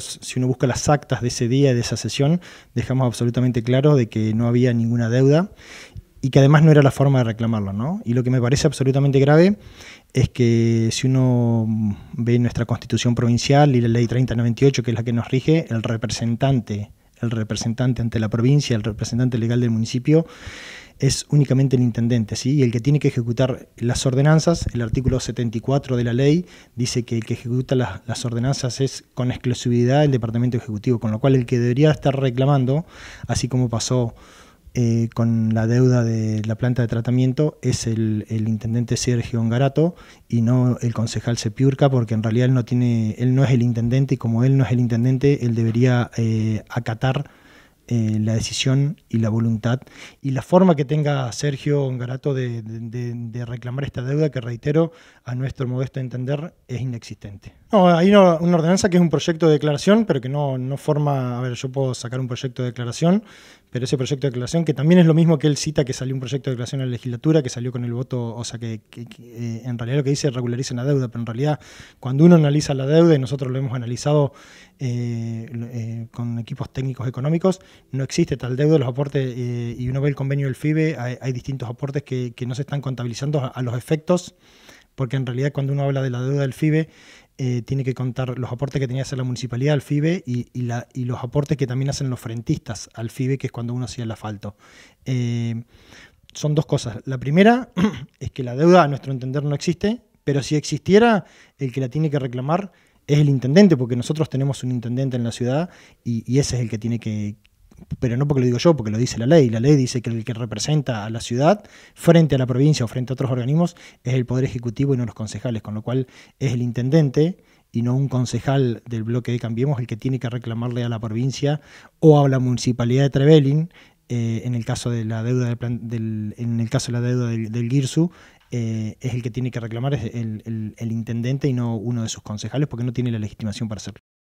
si uno busca las actas de ese día y de esa sesión, dejamos absolutamente claro de que no había ninguna deuda y que además no era la forma de reclamarlo, Y lo que me parece absolutamente grave es que si uno ve nuestra constitución provincial y la ley 3098, que es la que nos rige, el representante, el representante ante la provincia, el representante legal del municipio, es únicamente el intendente, ¿sí? Y el que tiene que ejecutar las ordenanzas, el artículo 74 de la ley dice que el que ejecuta las, ordenanzas es con exclusividad el Departamento Ejecutivo, con lo cual el que debería estar reclamando, así como pasó eh, con la deuda de la planta de tratamiento es el, intendente Sergio Ongarato y no el concejal Sepiurca, porque en realidad él no tiene, él no es el intendente y como él no es el intendente, él debería eh, acatar eh, la decisión y la voluntad y la forma que tenga Sergio Garato de, reclamar esta deuda que, reitero, a nuestro modesto entender es inexistente. No, hay una, ordenanza que es un proyecto de declaración, pero que no, forma, a ver, yo puedo sacar un proyecto de declaración, pero ese proyecto de declaración, que también es lo mismo que él cita que salió un proyecto de declaración en la legislatura, que salió con el voto, o sea, que, eh, en realidad lo que dice regularizar la deuda, pero en realidad cuando uno analiza la deuda, y nosotros lo hemos analizado eh, con equipos técnicos económicos, no existe tal deuda, los aportes, eh, y uno ve el convenio del FIBE, hay, distintos aportes que, no se están contabilizando a, los efectos, porque en realidad cuando uno habla de la deuda del FIBE, eh, tiene que contar los aportes que tenía que hacer la municipalidad al FIBE y, los aportes que también hacen los frentistas al FIBE, que es cuando uno hacía el asfalto. Eh, son dos cosas. La primera es que la deuda, a nuestro entender, no existe, pero si existiera, el que la tiene que reclamar es el intendente, porque nosotros tenemos un intendente en la ciudad y ese es el que tiene que, pero no porque lo digo yo, porque lo dice la ley. La ley dice que el que representa a la ciudad frente a la provincia o frente a otros organismos es el Poder Ejecutivo y no los concejales, con lo cual es el intendente y no un concejal del bloque de Cambiemos el que tiene que reclamarle a la provincia o a la municipalidad de Trevelin. Eh, en el caso de la deuda del, en el caso de la deuda del, Girsu eh, es el que tiene que reclamar es el, el intendente y no uno de sus concejales porque no tiene la legitimación para hacerlo.